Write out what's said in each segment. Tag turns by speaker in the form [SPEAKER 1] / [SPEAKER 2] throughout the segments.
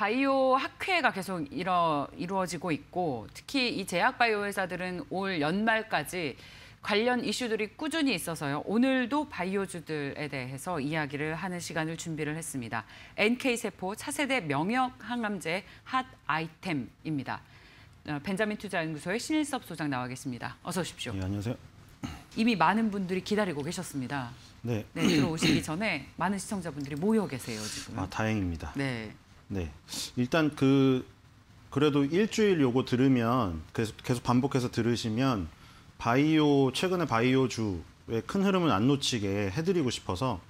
[SPEAKER 1] 바이오 학회가 계속 이뤄, 이루어지고 있고 특히 이 제약 바이오 회사들은 올 연말까지 관련 이슈들이 꾸준히 있어서요. 오늘도 바이오주들에 대해서 이야기를 하는 시간을 준비를 했습니다. NK세포 차세대 명역항암제 핫 아이템입니다. 어, 벤자민 투자연구소의 신일섭 소장 나와 계십니다. 어서 오십시오. 네, 안녕하세요. 이미 많은 분들이 기다리고 계셨습니다. 네. 네 들어오시기 전에 많은 시청자분들이 모여 계세요, 지금.
[SPEAKER 2] 아, 다행입니다. 네. 네. 일단 그 그래도 일주일 요거 들으면 계속 계속 반복해서 들으시면 바이오 최근에 바이오주의 큰 흐름은 안 놓치게 해드리고 싶어서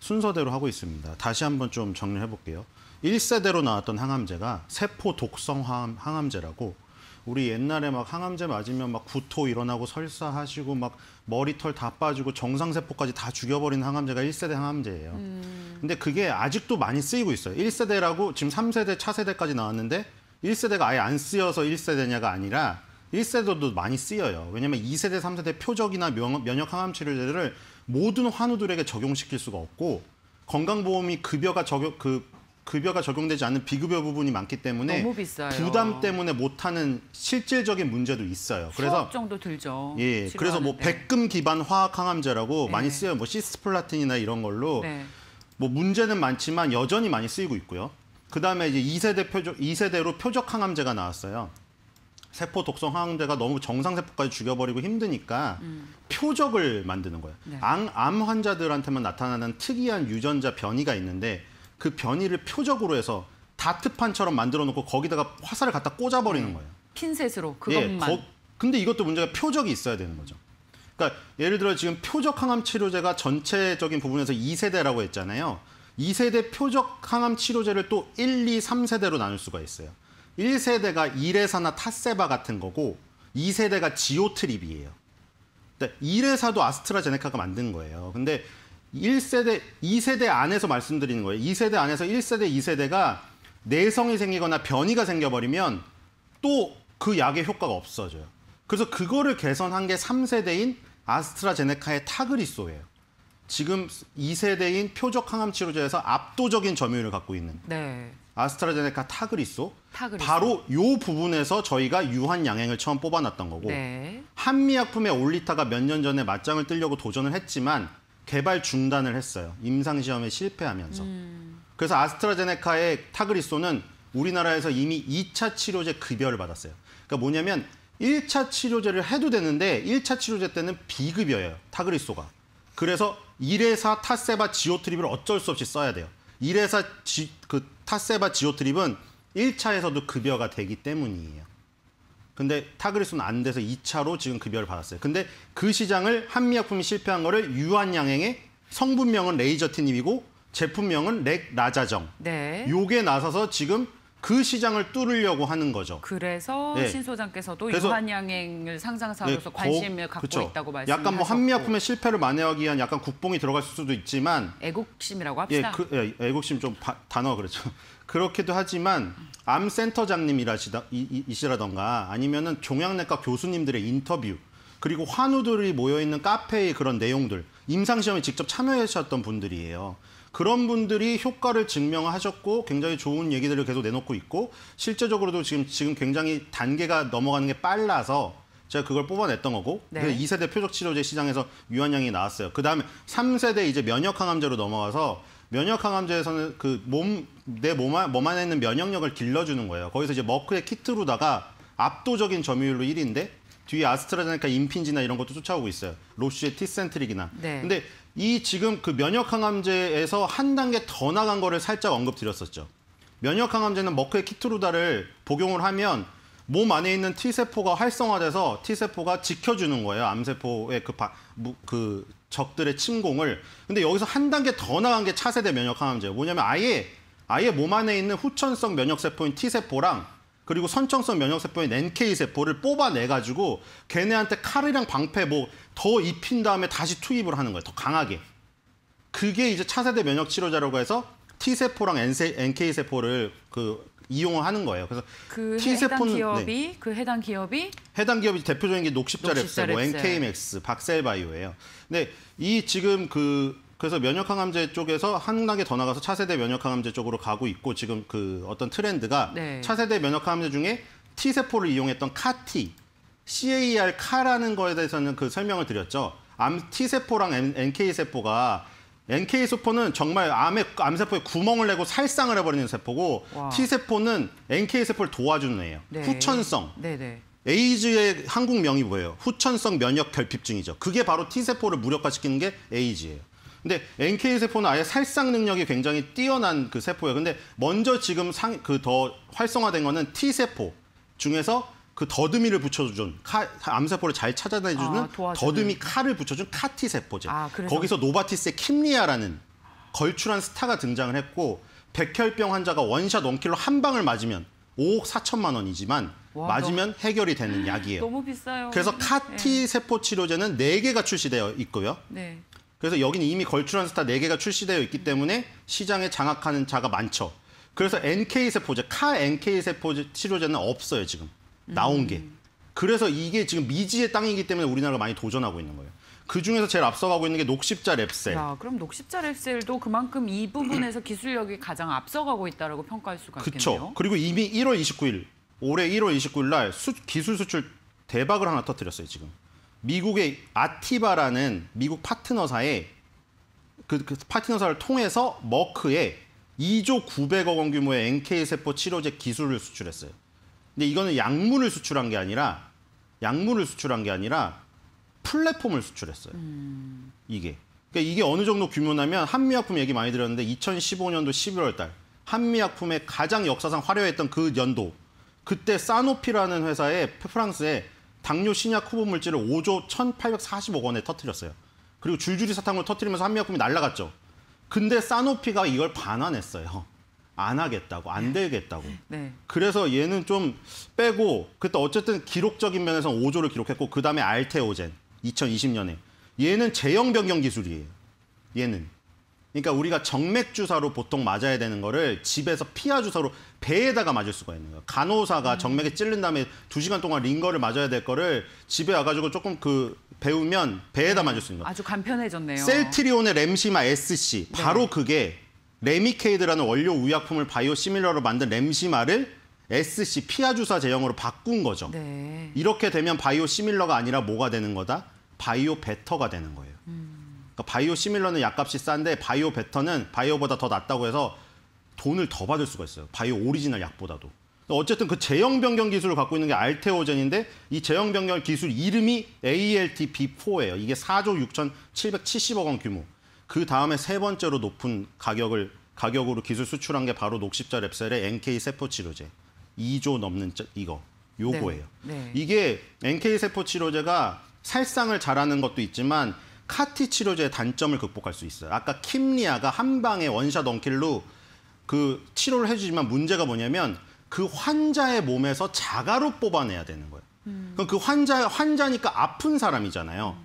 [SPEAKER 2] 순서대로 하고 있습니다. 다시 한번 좀 정리해 볼게요. 1세대로 나왔던 항암제가 세포 독성 항암제라고 암 우리 옛날에 막 항암제 맞으면 막 구토 일어나고 설사하시고 막 머리털 다 빠지고 정상세포까지 다 죽여버린 항암제가 1세대 항암제예요. 음. 근데 그게 아직도 많이 쓰이고 있어요. 1세대라고 지금 3세대, 차세대까지 나왔는데 1세대가 아예 안 쓰여서 1세대냐가 아니라 1세대도 많이 쓰여요. 왜냐면 하 2세대, 3세대 표적이나 면역 항암 치료제들을 모든 환우들에게 적용시킬 수가 없고 건강보험이 급여가 적용 그 급여가 적용되지 않는 비급여 부분이 많기 때문에 부담 때문에 못하는 실질적인 문제도 있어요. 그래서
[SPEAKER 1] 정도 들죠. 예, 치료하는데. 그래서 뭐
[SPEAKER 2] 백금 기반 화학 항암제라고 네. 많이 쓰여 요뭐 시스플라틴이나 이런 걸로 네. 뭐 문제는 많지만 여전히 많이 쓰이고 있고요. 그다음에 이제 2세대 표적 2세대로 표적 항암제가 나왔어요. 세포 독성 항암제가 너무 정상 세포까지 죽여버리고 힘드니까 음. 표적을 만드는 거예요. 네. 암, 암 환자들한테만 나타나는 특이한 유전자 변이가 있는데 그 변이를 표적으로 해서 다트판처럼 만들어 놓고 거기다가 화살을 갖다 꽂아버리는 네. 거예요.
[SPEAKER 1] 핀셋으로 예, 그것만. 예, 거,
[SPEAKER 2] 근데 이것도 문제가 표적이 있어야 되는 거죠. 그러니까 예를 들어 지금 표적 항암 치료제가 전체적인 부분에서 2세대라고 했잖아요. 2세대 표적 항암 치료제를 또 1, 2, 3세대로 나눌 수가 있어요. 1세대가 이레사나 타세바 같은 거고 2세대가 지오트립이에요. 그러니까 이레사도 아스트라제네카가 만든 거예요. 근데 1세대, 2세대 안에서 말씀드리는 거예요. 2세대 안에서 1세대, 2세대가 내성이 생기거나 변이가 생겨버리면 또 그 약의 효과가 없어져요. 그래서 그거를 개선한 게 3세대인 아스트라제네카의 타그리소예요. 지금 2세대인 표적 항암 치료제에서 압도적인 점유율을 갖고 있는 네. 아스트라제네카 타그리소.
[SPEAKER 1] 타그리소. 바로
[SPEAKER 2] 요 부분에서 저희가 유한 양행을 처음 뽑아놨던 거고 네. 한미약품의 올리타가 몇 년 전에 맞짱을 뜨려고 도전을 했지만 개발 중단을 했어요. 임상시험에 실패하면서. 음. 그래서 아스트라제네카의 타그리소는 우리나라에서 이미 2차 치료제 급여를 받았어요. 그러니까 뭐냐면 1차 치료제를 해도 되는데 1차 치료제 때는 비급여예요 타그리소가. 그래서 1회사 타세바 지오트립을 어쩔 수 없이 써야 돼요. 1회사 지, 그 타세바 지오트립은 1차에서도 급여가 되기 때문이에요. 근데 타그리소는 안 돼서 2차로 지금 급여를 받았어요. 근데 그 시장을 한미약품이 실패한 거를 유한양행의 성분명은 레이저티닙이고 제품명은 렉라자정. 네. 요게 나서서 지금 그 시장을 뚫으려고 하는 거죠.
[SPEAKER 1] 그래서 네. 예. 신 소장께서도 그래서, 유한양행을 상상사로서 네, 관심을 거, 갖고 그쵸. 있다고 말씀하셨 약간 뭐 한미약품의
[SPEAKER 2] 실패를 만회하기 위한 약간 국뽕이 들어갈 수도 있지만
[SPEAKER 1] 애국심이라고 예, 합시다.
[SPEAKER 2] 예, 그, 예, 애국심 좀 바, 단어 그렇죠. 그렇기도 하지만 암센터장님이시라던가 아니면은 종양내과 교수님들의 인터뷰 그리고 환우들이 모여있는 카페의 그런 내용들 임상시험에 직접 참여하셨던 분들이에요. 그런 분들이 효과를 증명하셨고 굉장히 좋은 얘기들을 계속 내놓고 있고 실제적으로도 지금 지금 굉장히 단계가 넘어가는 게 빨라서 제가 그걸 뽑아냈던 거고 네. 그래서 2세대 표적 치료제 시장에서 유한양이 나왔어요. 그다음에 3세대 이제 면역 항암제로 넘어가서 면역 항암제에서는 그 몸 내몸몸 안에 있는 면역력을 길러주는 거예요. 거기서 이제 머크의 키트로다가 압도적인 점유율로 1위인데 뒤에 아스트라제네카 인핀지나 이런 것도 쫓아오고 있어요. 로쉬의 티센트릭이나. 네. 근데 이 지금 그 면역항암제에서 한 단계 더 나간 거를 살짝 언급드렸었죠. 면역항암제는 머크의 키트루다를 복용을 하면 몸 안에 있는 T세포가 활성화돼서 T세포가 지켜주는 거예요. 암세포의 그, 바, 그 적들의 침공을. 근데 여기서 한 단계 더 나간 게 차세대 면역항암제예요. 뭐냐면 아예 아예 몸 안에 있는 후천성 면역세포인 T세포랑 그리고 선천성 면역세포인 NK세포를 뽑아내가지고 걔네한테 칼이랑 방패 뭐 더 입힌 다음에 다시 투입을 하는 거예요. 더 강하게. 그게 이제 차세대 면역 치료자라고 해서 T세포랑 NK세포를 그 이용을 하는 거예요. 그래서 그 T세포는 해당 네. 기업이
[SPEAKER 1] 네. 그 해당 기업이
[SPEAKER 2] 해당 기업이 대표적인 게 녹십자 랩셀, 뭐 NKMX, 박셀바이오예요. 근데 이 지금 그 그래서 면역항암제 쪽에서 한 단계 더 나가서 차세대 면역항암제 쪽으로 가고 있고 지금 그 어떤 트렌드가 네. 차세대 면역항암제 중에 T세포를 이용했던 카티, CAR 카라는 거에 대해서는 그 설명을 드렸죠. 암 T세포랑 NK세포가 NK세포는 정말 암의, 암세포에 구멍을 내고 살상을 해버리는 세포고 와. T세포는 NK세포를 도와주는 애예요. 네. 후천성. 네네. 네. 에이즈의 한국 명이 뭐예요? 후천성 면역 결핍증이죠. 그게 바로 T세포를 무력화시키는 게 에이즈예요. 근데 NK 세포는 아예 살상 능력이 굉장히 뛰어난 그 세포예요. 근데 먼저 지금 상 그 더 활성화된 거는 T 세포 중에서 그 더듬이를 붙여준 카, 암세포를 잘 찾아내주는 아, 더듬이 칼을 붙여준 카티 세포제. 아, 거기서 노바티스의 킴리아라는 걸출한 스타가 등장을 했고 백혈병 환자가 원샷 원킬로 한 방을 맞으면 5억 4천만 원이지만 와, 맞으면 너무... 해결이 되는 약이에요. 너무
[SPEAKER 1] 비싸요. 그래서 카티
[SPEAKER 2] 네. 세포 치료제는 4개가 출시되어 있고요. 네. 그래서 여기는 이미 걸출한 스타 4개가 출시되어 있기 때문에 시장에 장악하는 자가 많죠. 그래서 NK 세포제, 카 NK 세포 제 치료제는 없어요, 지금. 나온 게. 그래서 이게 지금 미지의 땅이기 때문에 우리나라가 많이 도전하고 있는 거예요. 그 중에서 제일 앞서가고 있는 게 녹십자 랩셀.
[SPEAKER 1] 야, 그럼 녹십자 랩셀도 그만큼 이 부분에서 기술력이 가장 앞서가고 있다고 평가할 수가 있겠네요. 그렇죠.
[SPEAKER 2] 그리고 이미 1월 29일, 올해 1월 29일 날 수, 기술 수출 대박을 하나 터뜨렸어요, 지금. 미국의 아티바라는 미국 파트너사에 그, 그 파트너사를 통해서 머크에 2조 900억 원 규모의 NK 세포 치료제 기술을 수출했어요. 근데 이거는 약물을 수출한 게 아니라 약물을 수출한 게 아니라 플랫폼을 수출했어요. 음... 이게. 그러니까 이게 어느 정도 규모냐면 한미약품 얘기 많이 들었는데 2015년도 11월 달 한미약품의 가장 역사상 화려했던 그 연도 그때 사노피라는 회사에 프랑스에 당뇨 신약 후보 물질을 5조 1,845억 원에 터트렸어요. 그리고 줄줄이 사탕을 터트리면서 한미약품이 날라갔죠. 근데 사노피가 이걸 반환했어요. 안 하겠다고, 안 네. 되겠다고. 네. 그래서 얘는 좀 빼고 그때 어쨌든 기록적인 면에서 5조를 기록했고 그다음에 알테오젠 2020년에 얘는 제형 변경 기술이에요. 얘는 그러니까 우리가 정맥 주사로 보통 맞아야 되는 거를 집에서 피하 주사로 배에다가 맞을 수가 있는 거예요. 간호사가 음. 정맥에 찔른 다음에 두시간 동안 링거를 맞아야 될 거를 집에 와가지고 조금 그 배우면 배에다 어, 맞을 수 있는 거예요.
[SPEAKER 1] 아주 간편해졌네요.
[SPEAKER 2] 셀트리온의 램시마 SC 네. 바로 네. 그게 레미케이드라는 원료 의약품을 바이오 시밀러로 만든 램시마를 SC 피하 주사 제형으로 바꾼 거죠. 네. 이렇게 되면 바이오 시밀러가 아니라 뭐가 되는 거다? 바이오 베터가 되는 거예요. 음. 바이오 시밀러는 약값이 싼데 바이오 베터는 바이오보다 더낫다고 해서 돈을 더 받을 수가 있어요. 바이오 오리지널 약보다도. 어쨌든 그 제형 변경 기술을 갖고 있는 게 알테오젠인데 이 제형 변경 기술 이름이 ALTP4예요. 이게 4조 6,770억 원 규모. 그 다음에 세 번째로 높은 가격을 가격으로 기술 수출한 게 바로 녹십자 랩셀의 NK 세포 치료제. 2조 넘는 이거. 요거예요. 네. 네. 이게 NK 세포 치료제가 살상을 잘하는 것도 있지만 카티 치료제의 단점을 극복할 수 있어요. 아까 킴리아가 한 방에 원샷 원킬로 그 치료를 해주지만 문제가 뭐냐면 그 환자의 몸에서 자가로 뽑아내야 되는 거예요. 음. 그럼 그 환자 환자니까 아픈 사람이잖아요.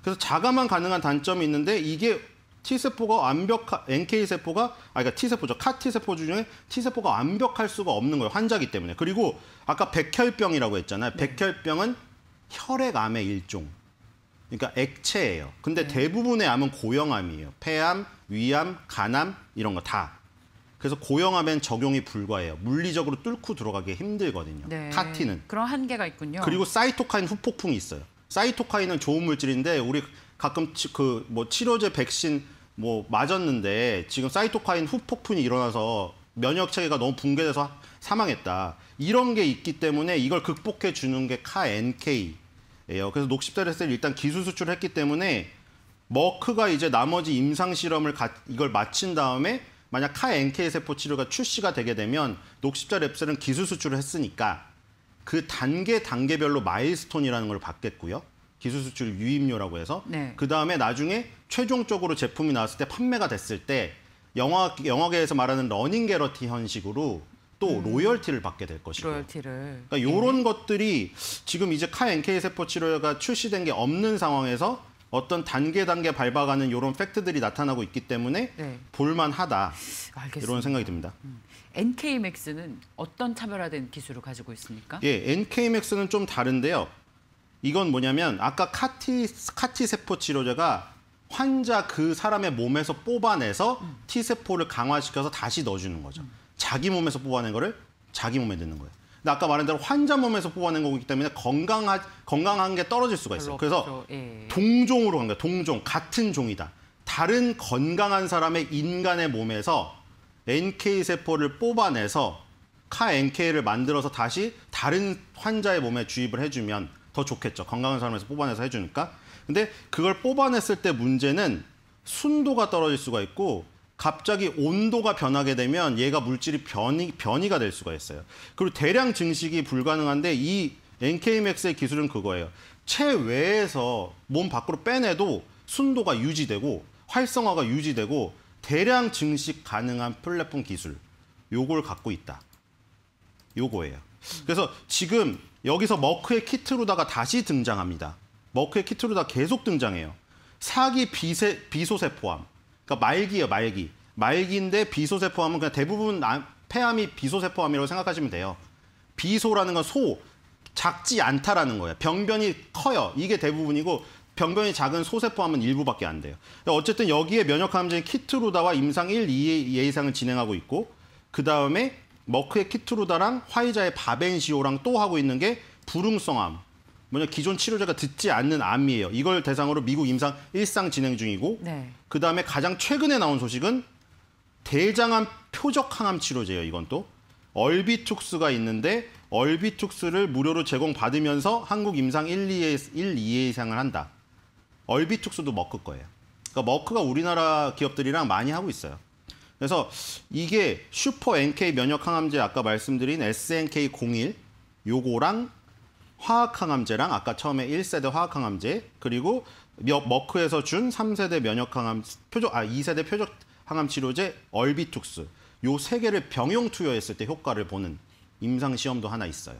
[SPEAKER 2] 그래서 자가만 가능한 단점이 있는데 이게 T 세포가 완벽한 NK 세포가 아그니까 T 세포죠. 카티 세포 중에 T 세포가 완벽할 수가 없는 거예요. 환자기 때문에. 그리고 아까 백혈병이라고 했잖아요. 네. 백혈병은 혈액암의 일종. 그러니까 액체예요. 근데 네. 대부분의 암은 고형암이에요. 폐암, 위암, 간암 이런 거 다. 그래서 고형암엔 적용이 불과해요 물리적으로 뚫고 들어가기 힘들거든요.
[SPEAKER 1] 네. 카티는. 그런 한계가 있군요. 그리고
[SPEAKER 2] 사이토카인 후폭풍이 있어요. 사이토카인은 좋은 물질인데 우리 가끔 그 뭐 치료제 백신 뭐 맞았는데 지금 사이토카인 후폭풍이 일어나서 면역 체계가 너무 붕괴돼서 사망했다. 이런 게 있기 때문에 이걸 극복해 주는 게 카NK 예요. 그래서 녹십자레셀 일단 기술 수출했기 을 때문에 머크가 이제 나머지 임상 실험을 가, 이걸 마친 다음에 만약 카 NK 세포 치료가 출시가 되게 되면 녹십자 레셀은 기술 수출을 했으니까 그 단계 단계별로 마일스톤이라는 걸 받겠고요. 기술 수출 유입료라고 해서 네. 그 다음에 나중에 최종적으로 제품이 나왔을 때 판매가 됐을 때 영화 영화계에서 말하는 러닝 게러티 현식으로 또 음. 로열티를 받게 될 것이고.
[SPEAKER 1] 로열티를. 그러니까
[SPEAKER 2] 이런 네. 것들이 지금 이제 칼 NK 세포 치료가 출시된 게 없는 상황에서 어떤 단계 단계 밟아가는 이런 팩트들이 나타나고 있기 때문에 네. 볼만하다 알겠습니다. 이런 생각이 듭니다. 음.
[SPEAKER 1] NK 맥스는 어떤 차별화된 기술을 가지고 있습니까? 예,
[SPEAKER 2] NK 맥스는 좀 다른데요. 이건 뭐냐면 아까 카티 카티 세포 치료제가 환자 그 사람의 몸에서 뽑아내서 음. T 세포를 강화시켜서 다시 넣어주는 거죠. 음. 자기 몸에서 뽑아낸 거를 자기 몸에 넣는 거예요. 근데 아까 말한 대로 환자 몸에서 뽑아낸 거기 때문에 건강한 건강한 게 떨어질 수가 있어요. 그래서 예. 동종으로 간 거예요. 동종 같은 종이다. 다른 건강한 사람의 인간의 몸에서 NK 세포를 뽑아내서 카 NK를 만들어서 다시 다른 환자의 몸에 주입을 해주면 더 좋겠죠. 건강한 사람에서 뽑아내서 해주니까. 근데 그걸 뽑아냈을 때 문제는 순도가 떨어질 수가 있고 갑자기 온도가 변하게 되면 얘가 물질이 변이, 변이가 될 수가 있어요. 그리고 대량 증식이 불가능한데 이 n k 맥 x 의 기술은 그거예요. 체외에서 몸 밖으로 빼내도 순도가 유지되고 활성화가 유지되고 대량 증식 가능한 플랫폼 기술. 요걸 갖고 있다. 요거예요. 그래서 지금 여기서 머크의 키트루다가 다시 등장합니다. 머크의 키트루다 계속 등장해요. 사기 비세, 비소세 포함. 그러니까 말기예요, 말기. 말기인데 비소세포암은 그냥 대부분 폐암이 비소세포암이라고 생각하시면 돼요. 비소라는 건 소, 작지 않다라는 거예요. 병변이 커요. 이게 대부분이고 병변이 작은 소세포암은 일부밖에 안 돼요. 어쨌든 여기에 면역항암제 키트루다와 임상 1, 2 예의상을 진행하고 있고 그다음에 머크의 키트루다랑 화이자의 바벤시오랑 또 하고 있는 게 불응성암, 뭐냐 기존 치료제가 듣지 않는 암이에요. 이걸 대상으로 미국 임상 일상 진행 중이고 네. 그다음에 가장 최근에 나온 소식은 대장암 표적 항암 치료제예요. 이건 또 얼비툭스가 있는데 얼비툭스를 무료로 제공받으면서 한국 임상 1, 2회, 1, 2회 이상을 한다. 얼비툭스도 머크 거예요. 그러니까 머크가 우리나라 기업들이랑 많이 하고 있어요. 그래서 이게 슈퍼 NK 면역 항암제 아까 말씀드린 SNK01 요거랑 화학항암제랑 아까 처음에 1세대 화학항암제 그리고 머크에서 준 3세대 면역항암 표적 아 2세대 표적 항암 치료제 얼비툭스 요 세 개를 병용 투여했을 때 효과를 보는 임상 시험도 하나 있어요.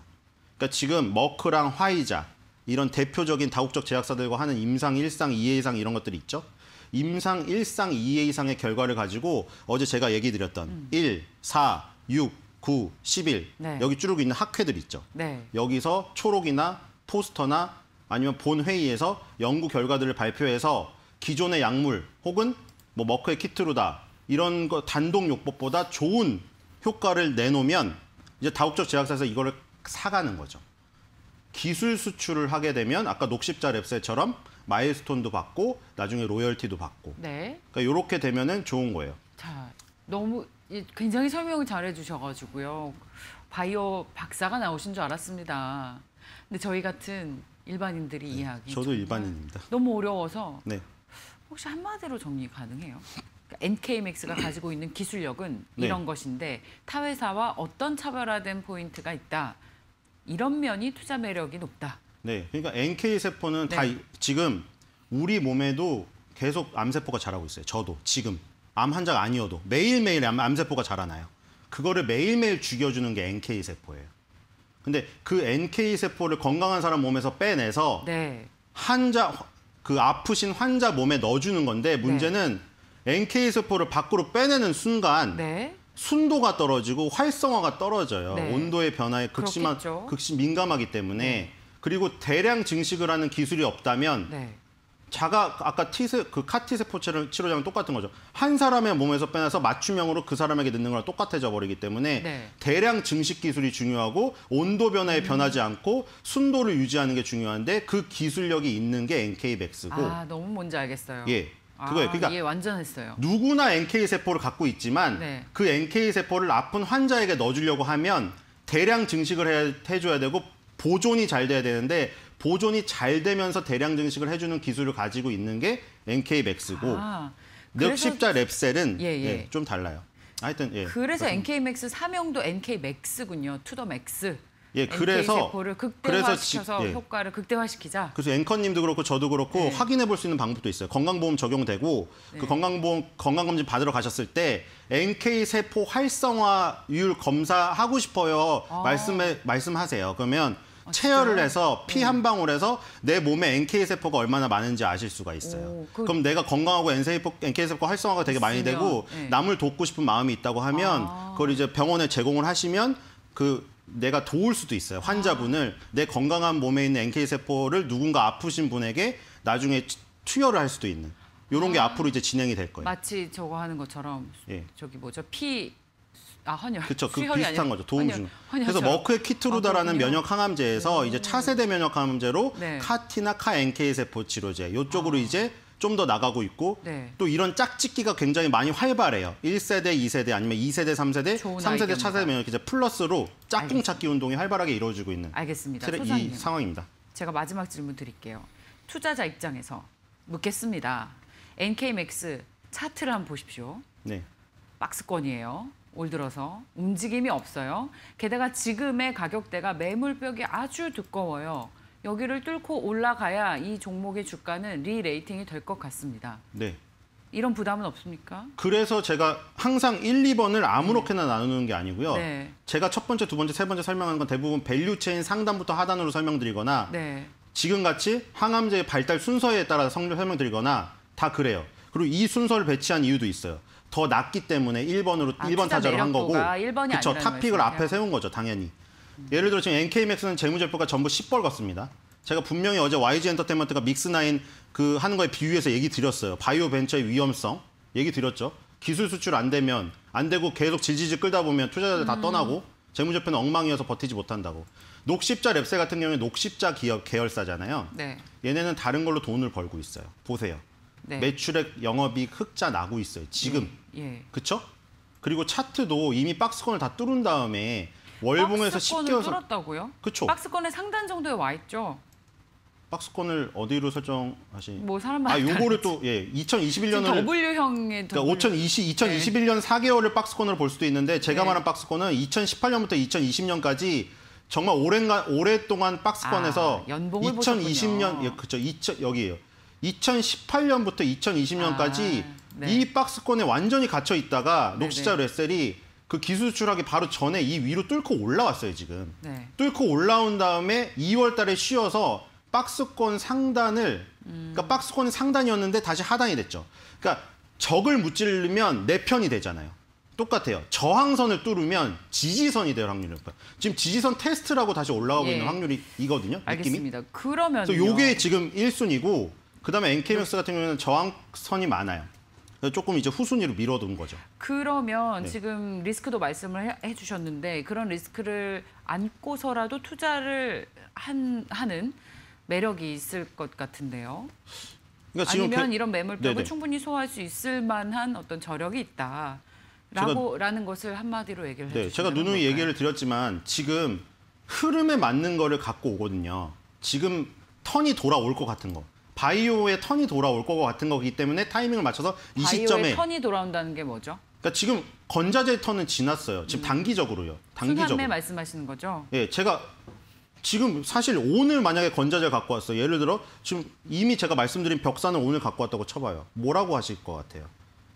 [SPEAKER 2] 그러니까 지금 머크랑 화이자 이런 대표적인 다국적 제약사들과 하는 임상 1상, 2회 이상 이런 것들이 있죠. 임상 1상, 2회 이상의 결과를 가지고 어제 제가 얘기 드렸던 음. 1, 4, 6, 9, 11 네. 여기 쭈르고 있는 학회들 있죠. 네. 여기서 초록이나 포스터나 아니면 본 회의에서 연구 결과들을 발표해서 기존의 약물 혹은 뭐 머크의 키트로다 이런 거 단독 요법보다 좋은 효과를 내놓으면 이제 다국적 제약사에서 이거를 사가는 거죠. 기술 수출을 하게 되면 아까 녹십자 랩세처럼 마일스톤도 받고 나중에 로열티도 받고. 네. 그러니까 이렇게 되면은 좋은 거예요.
[SPEAKER 1] 자, 너무 굉장히 설명을 잘해주셔가지고요. 바이오 박사가 나오신 줄 알았습니다. 근데 저희 같은 일반인들이 네, 이해하기 저도
[SPEAKER 2] 일반인입니다.
[SPEAKER 1] 너무 어려워서 네. 혹시 한마디로 정리 가능해요? NK맥스가 그러니까 가지고 있는 기술력은 네. 이런 것인데 타회사와 어떤 차별화된 포인트가 있다. 이런 면이 투자 매력이 높다.
[SPEAKER 2] 네, 그러니까 NK 세포는 다 네. 지금 우리 몸에도 계속 암세포가 자라고 있어요. 저도 지금 암 환자가 아니어도 매일매일 암, 암세포가 자라나요. 그거를 매일매일 죽여주는 게 NK세포예요. 근데 그 NK세포를 건강한 사람 몸에서 빼내서 네. 환자, 그 아프신 환자 몸에 넣어주는 건데 문제는 네. NK세포를 밖으로 빼내는 순간 네. 순도가 떨어지고 활성화가 떨어져요. 네. 온도의 변화에 극심한, 극심 민감하기 때문에 네. 그리고 대량 증식을 하는 기술이 없다면 네. 자가 아까 티세 그 카티세포 치료제랑 똑같은 거죠. 한 사람의 몸에서 빼내서 맞춤형으로 그 사람에게 넣는 거랑 똑같아져 버리기 때문에 네. 대량 증식 기술이 중요하고 온도 변화에 음. 변하지 않고 순도를 유지하는 게 중요한데 그 기술력이 있는 게 NK 백스고. 아
[SPEAKER 1] 너무 뭔지 알겠어요. 예. 그거예요. 아, 그러니까 아, 예, 완전 했어요.
[SPEAKER 2] 누구나 NK 세포를 갖고 있지만 네. 그 NK 세포를 아픈 환자에게 넣어주려고 하면 대량 증식을 해, 해줘야 되고 보존이 잘 돼야 되는데 보존이 잘 되면서 대량 증식을 해주는 기술을 가지고 있는 게 NK 맥스고 아,
[SPEAKER 1] 늑십자
[SPEAKER 2] 랩셀은 예, 예. 예, 좀 달라요. 하여튼 예. 그래서 NK
[SPEAKER 1] 맥스 사명도 NK 맥스군요. 투더 맥스. 예, 그래서 극대화시켜서 그래서 지, 예. 효과를 극대화시키자.
[SPEAKER 2] 그래서 앵커님도 그렇고 저도 그렇고 네. 확인해 볼 수 있는 방법도 있어요. 건강보험 적용되고 그 네. 그 건강보험 건강검진 받으러 가셨을 때 NK 세포 활성화율 검사 하고 싶어요. 아. 말씀해 말씀하세요. 그러면 아, 체열을 해서 피한 네. 방울에서 내 몸에 NK 세포가 얼마나 많은지 아실 수가 있어요. 오, 그... 럼 내가 건강하고 NK 세포 활성화가 되게 많이 되고 네. 남을 돕고 싶은 마음이 있다고 하면 아... 그걸 이제 병원에 제공을 하시면 그 내가 도울 수도 있어요. 환자분을 아... 내 건강한 몸에 있는 NK 세포를 누군가 아프신 분에게 나중에 투여를 할 수도 있는 이런 게 아. 앞으로 이제 진행이 될 거예요.
[SPEAKER 1] 마치 저거 하는 것처럼 예. 저기 뭐죠 피 아, 헌혈. 그쵸그 비슷한 아니라, 거죠. 도움 헌혈, 중. 그래서 머크의
[SPEAKER 2] 키트루다라는 아, 면역 항암제에서 네. 이제 차세대 면역 항암제로 네. 카티나 카 NK 세포 치료제 요쪽으로 아. 이제 좀 더 나가고 있고 네. 또 이런 짝짓기가 굉장히 많이 활발해요. 1세대, 2세대 아니면 2세대, 3세대, 3세대 차세대 면역 이제 플러스로 짝꿍 찾기 운동이 활발하게 이루어지고 있는 알겠습니다. 트레, 이 상황입니다.
[SPEAKER 1] 제가 마지막 질문 드릴게요. 투자자 입장에서 묻겠습니다. NK 맥스 차트를 한번 보십시오. 네. 박스권이에요. 올 들어서 움직임이 없어요. 게다가 지금의 가격대가 매물벽이 아주 두꺼워요. 여기를 뚫고 올라가야 이 종목의 주가는 리레이팅이 될 것 같습니다. 네. 이런 부담은 없습니까?
[SPEAKER 2] 그래서 제가 항상 1, 2번을 아무렇게나 네. 나누는 게 아니고요. 네. 제가 첫 번째, 두 번째, 세 번째 설명하는건 대부분 밸류체인 상단부터 하단으로 설명드리거나 네. 지금같이 항암제의 발달 순서에 따라 설명드리거나 다 그래요. 그리고 이 순서를 배치한 이유도 있어요. 더 낮기 때문에 1번으로 아, 1번 타자로 한 거고 그렇죠. 탑픽을 앞에 세운 거죠, 당연히. 음. 예를 들어 지금 NK맥스는 재무제표가 전부 10벌같습니다. 제가 분명히 어제 YG엔터테인먼트가 믹스나인 그 하는 거에 비유해서 얘기 드렸어요. 바이오 벤처의 위험성 얘기 드렸죠. 기술 수출 안 되면 안 되고 계속 질질질 끌다 보면 투자자들 다 음. 떠나고 재무제표는 엉망이어서 버티지 못한다고. 녹십자 랩세 같은 경우에 녹십자 기업 계열사잖아요. 네. 얘네는 다른 걸로 돈을 벌고 있어요. 보세요. 네. 매출액 영업이 흑자 나고 있어요. 지금. 네. 예. 그렇죠? 그리고 차트도 이미 박스권을 다 뚫은 다음에 월봉에서 10개월
[SPEAKER 1] 뚫었다고요?
[SPEAKER 2] 그렇죠. 박스권의
[SPEAKER 1] 상단 정도에 와 있죠.
[SPEAKER 2] 박스권을 어디로 설정하신뭐
[SPEAKER 1] 사람마다 아, 요거를
[SPEAKER 2] 또 예, 2021년을
[SPEAKER 1] W형의 그러니까
[SPEAKER 2] 2020 2021년 네. 4개월을 박스권으로 볼 수도 있는데 제가 네. 말한 박스권은 2018년부터 2020년까지 정말 오랜간 오랫동안 박스권에서 아, 2020년 예, 그렇죠. 2 0 여기에요. 2018년부터 2020년까지 아, 네. 이 박스권에 완전히 갇혀 있다가 녹시자 레셀이 그 기술 추락이 바로 전에 이 위로 뚫고 올라왔어요, 지금. 네. 뚫고 올라온 다음에 2월 달에 쉬어서 박스권 상단을 그러니까 음. 그러니까 박스권이 상단이었는데 다시 하단이 됐죠. 그러니까 적을 무찌르면 내 네 편이 되잖아요. 똑같아요. 저항선을 뚫으면 지지선이 될 확률이 높아요. 지금 지지선 테스트라고 다시 올라오고 예. 있는 확률이거든요. 이 느낌이. 알겠습니다. 그러면 래서 요게 지금 1순위고 그다음에 NK맥스 같은 경우는 저항선이 많아요. 조금 이제 후순위로 밀어둔 거죠.
[SPEAKER 1] 그러면 네. 지금 리스크도 말씀을 해, 주셨는데 그런 리스크를 안고서라도 투자를 한, 하는 매력이 있을 것 같은데요. 그러니까 아니면 배... 이런 매물벽을 충분히 소화할 수 있을 만한 어떤 저력이 있다. 라고 라는 것을 한마디로 얘기를 네, 제가 누누이 얘기를
[SPEAKER 2] 드렸지만 지금 흐름에 맞는 거를 갖고 오거든요. 지금 턴이 돌아올 것 같은 거. 바이오의 턴이 돌아올 것 같은 거기 때문에 타이밍을 맞춰서 이 시점에 턴이
[SPEAKER 1] 돌아온다는 게 뭐죠?
[SPEAKER 2] 그러니까 지금 건자재 턴은 지났어요. 지금 음. 단기적으로요. 단기적으로. 순환매
[SPEAKER 1] 말씀하시는 거죠?
[SPEAKER 2] 예, 제가 지금 사실 오늘 만약에 건자재 갖고 왔어. 예를 들어 지금 이미 제가 말씀드린 벽산을 오늘 갖고 왔다고 쳐봐요. 뭐라고 하실 것 같아요?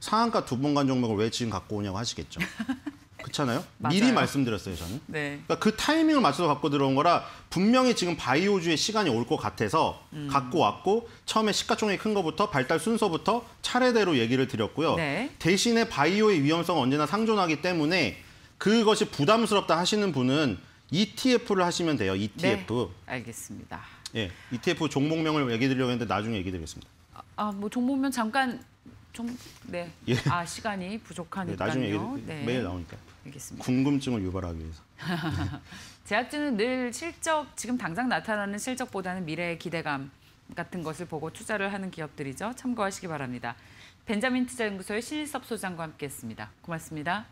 [SPEAKER 2] 상한가 두 번 간 종목을 왜 지금 갖고 오냐고 하시겠죠. 그렇잖아요. 미리 말씀드렸어요, 저는. 네. 그러니까 그 타이밍을 맞춰서 갖고 들어온 거라 분명히 지금 바이오주의 시간이 올 것 같아서 음. 갖고 왔고 처음에 시가총액큰 거부터 발달 순서부터 차례대로 얘기를 드렸고요. 네. 대신에 바이오의 위험성 언제나 상존하기 때문에 그것이 부담스럽다 하시는 분은 ETF를 하시면 돼요. ETF. 네, e
[SPEAKER 1] 알겠습니다.
[SPEAKER 2] 예, ETF 종목명을 얘기 드리려고 했는데 나중에 얘기 드리겠습니다.
[SPEAKER 1] 아, 아 뭐 종목명 잠깐 좀, 네. 예. 아, 시간이 부족하니까요. 네, 나중에 얘기, 네. 매일
[SPEAKER 2] 나오니까. 알겠습니다. 궁금증을 유발하기 위해서.
[SPEAKER 1] 제약주는 늘 실적, 지금 당장 나타나는 실적보다는 미래의 기대감 같은 것을 보고 투자를 하는 기업들이죠. 참고하시기 바랍니다. 벤자민 투자연구소의 신일섭 소장과 함께했습니다. 고맙습니다.